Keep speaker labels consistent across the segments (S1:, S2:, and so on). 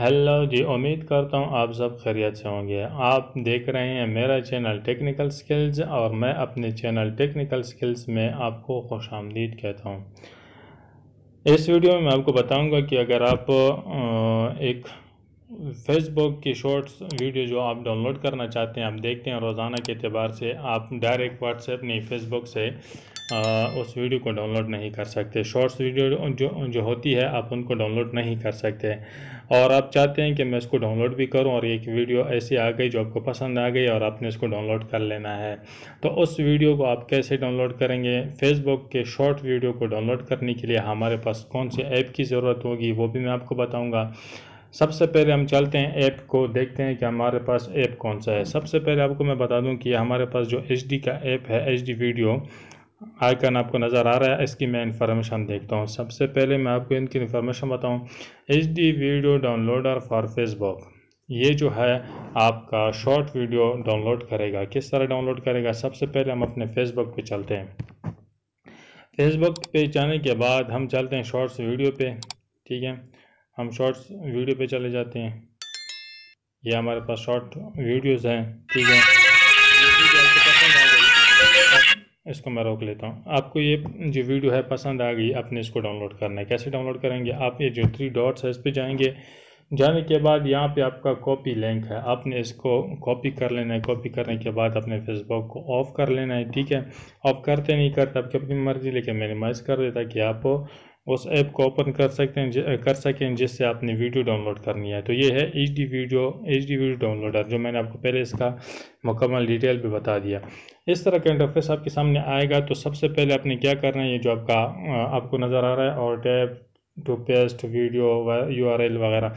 S1: hello जी उम्मीद करता हूँ आप सब खैरियत से होंगे आप देख रहे हैं मेरा चैनल टेक्निकल स्किल्स और मैं अपने चैनल टेक्निकल स्किल्स में आपको खुश आमदीद कहता हूँ इस वीडियो में मैं आपको बताऊंगा कि अगर आप एक फेसबुक की शॉर्ट्स वीडियो जो आप डाउनलोड करना चाहते हैं आप देखते हैं रोज़ाना के अतबार से आप डायरेक्ट व्हाट्सएप नहीं फेसबुक से आ, उस वीडियो को डाउनलोड नहीं कर सकते शॉर्ट्स वीडियो जो जो होती है आप उनको डाउनलोड नहीं कर सकते और आप चाहते हैं कि मैं इसको डाउनलोड भी करूं और एक वीडियो ऐसी आ गई जो आपको पसंद आ गई और आपने इसको डाउनलोड कर लेना है तो उस वीडियो को आप कैसे डाउनलोड करेंगे फेसबुक के शॉर्ट वीडियो को डाउनलोड करने के लिए हमारे पास कौन से ऐप की ज़रूरत होगी वो भी मैं आपको बताऊँगा सबसे पहले हम चलते हैं ऐप को देखते हैं कि हमारे पास ऐप कौन सा है सबसे पहले आपको मैं बता दूं कि हमारे पास जो एच का ऐप है एच वीडियो आइकन आपको नज़र आ रहा है इसकी मैं इन्फॉर्मेशन देखता हूँ सबसे पहले मैं आपको इनकी इन्फॉर्मेशन बताऊँ H D video downloader for Facebook ये जो है आपका शॉर्ट वीडियो डाउनलोड करेगा किस तरह डाउनलोड करेगा सबसे पहले हम अपने फेसबुक पे चलते हैं फेसबुक पे जाने के बाद हम चलते हैं शॉर्ट्स वीडियो पे ठीक है हम शॉर्ट्स वीडियो पे चले जाते हैं ये हमारे पास शॉर्ट वीडियोस हैं ठीक है इसको मैं रोक लेता हूँ आपको ये जो वीडियो है पसंद आ गई आपने इसको डाउनलोड करना है कैसे डाउनलोड करेंगे आप ये जो थ्री डॉट्स है इस पर जाएंगे जाने के बाद यहाँ पे आपका कॉपी लिंक है आपने इसको कॉपी कर लेना है कॉपी करने के बाद अपने फेसबुक को ऑफ़ कर लेना है ठीक है ऑफ करते नहीं करते आपकी अपनी मर्ज़ी लेकिन मैज कर देता कि आप उस ऐप को ओपन कर सकते हैं कर सकें जिससे आपने वीडियो डाउनलोड करनी है तो ये है H D video H D video downloader जो मैंने आपको पहले इसका मुकम्मल डिटेल भी बता दिया इस तरह का इंटरफेस आपके सामने आएगा तो सबसे पहले आपने क्या करना है ये जो आपका आपको नज़र आ रहा है और tap to paste video U R L वगैरह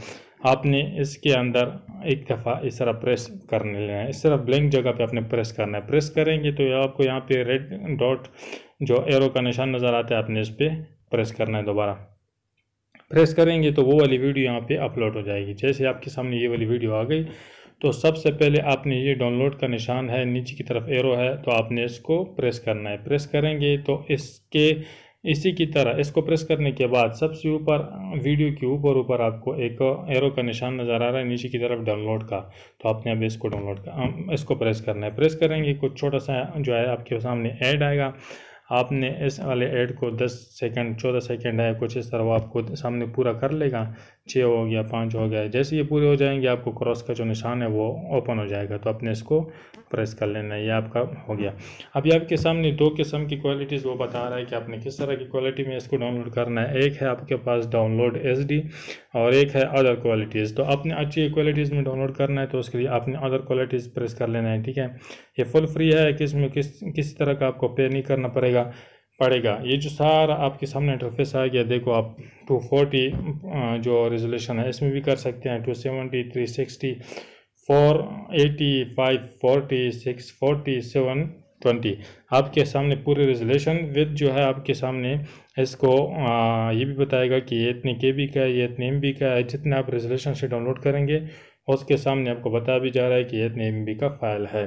S1: आपने इसके अंदर एक दफ़ा इस तरह प्रेस कर लेना है इस तरह ब्लैंक जगह पे आपने प्रेस करना है प्रेस करेंगे तो आपको यहाँ पे रेड डॉट जो एरो का निशान नज़र आता है आपने इस पर प्रेस करना है दोबारा प्रेस करेंगे तो वो वाली वीडियो यहाँ पे अपलोड हो जाएगी जैसे आपके सामने ये वाली वीडियो आ गई तो सबसे पहले आपने ये डाउनलोड का निशान है नीचे की तरफ एरो है तो आपने इसको प्रेस करना है प्रेस करेंगे तो इसके इसी की तरह इसको प्रेस करने के बाद सबसे ऊपर वीडियो के ऊपर ऊपर आपको एक एरो का निशान नज़र आ रहा है नीचे की तरफ डाउनलोड का तो आपने अब इसको डाउनलोड इसको प्रेस करना है प्रेस करेंगे कुछ छोटा सा जो है आपके सामने ऐड आएगा आपने इस वाले ऐड को 10 सेकंड 14 सेकंड है कुछ इस तरह वो आपको सामने पूरा कर लेगा छः हो गया पाँच हो गया जैसे ये पूरे हो जाएंगे आपको क्रॉस का जो निशान है वो ओपन हो जाएगा तो आपने इसको प्रेस कर लेना ये आपका हो गया अभी आपके सामने दो किस्म की क्वालिटीज़ वो बता रहा है कि आपने किस तरह की क्वालिटी में इसको डाउनलोड करना है एक है आपके पास डाउनलोड एस और एक है अदर क्वालिटीज़ तो आपने अच्छी क्वालिटीज़ में डाउनलोड करना है तो उसके लिए आपने अदर क्वालिटीज़ प्रेस कर लेना है ठीक है ये फुल फ्री है किस में किस किसी तरह का आपको पे नहीं करना पड़ेगा जाएगा पड़ेगा ये जो सारा आपके सामने इंटरफेस आ गया देखो आप 240 जो रेजोल्यूशन है इसमें भी कर सकते हैं 270 360 480 540 640 720 आपके सामने पूरे रेजोल्यूशन विद जो है आपके सामने इसको आ, ये भी बताएगा कि ये इतने के बी का है ये इतने एम बी का है जितने आप रेजोल्यूशन से डाउनलोड करेंगे उसके सामने आपको बता भी जा रहा है कि ये इतने एम बी का फाइल है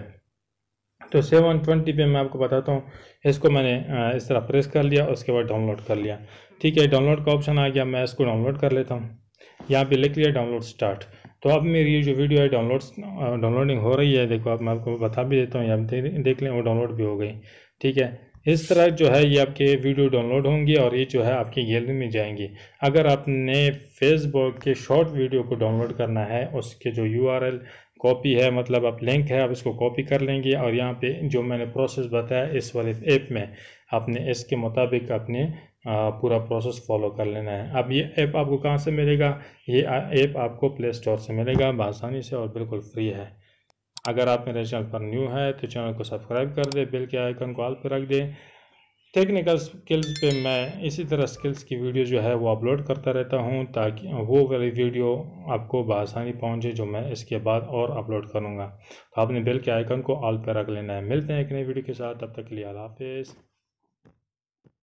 S1: तो सेवन ट्वेंटी पे मैं आपको बताता हूँ इसको मैंने इस तरह प्रेस कर लिया उसके बाद डाउनलोड कर लिया ठीक है डाउनलोड का ऑप्शन आ गया मैं इसको डाउनलोड कर लेता हूँ यहाँ पे लिख लिया डाउनलोड स्टार्ट तो अब मेरी ये जो वीडियो है डाउनलोड डाउनलोडिंग हो रही है देखो अब मैं आपको बता भी देता हूँ यहाँ दे, देख लें वो डाउनलोड भी हो गई ठीक है इस तरह जो है ये आपके वीडियो डाउनलोड होंगी और ये जो है आपकी गैलरी में जाएंगी अगर आपने फेसबुक के शॉर्ट वीडियो को डाउनलोड करना है उसके जो यूआरएल कॉपी है मतलब आप लिंक है आप इसको कॉपी कर लेंगे और यहाँ पे जो मैंने प्रोसेस बताया इस वाले ऐप में आपने इसके मुताबिक अपने पूरा प्रोसेस फॉलो कर लेना है अब ये ऐप आपको कहाँ से मिलेगा ये ऐप आपको प्ले स्टोर से मिलेगा आसानी से और बिल्कुल फ्री है अगर आप मेरे चैनल पर न्यू है तो चैनल को सब्सक्राइब कर दें बिल के आइकन को ऑल पर रख दें टेक्निकल स्किल्स पे मैं इसी तरह स्किल्स की वीडियो जो है वो अपलोड करता रहता हूँ ताकि वो वाली वीडियो आपको बसानी पहुँचे जो मैं इसके बाद और अपलोड करूँगा तो आपने बेल के आइकन को ऑल पर रख लेना है मिलते हैं एक नई वीडियो के साथ तब तक के लिए अला हाफिज़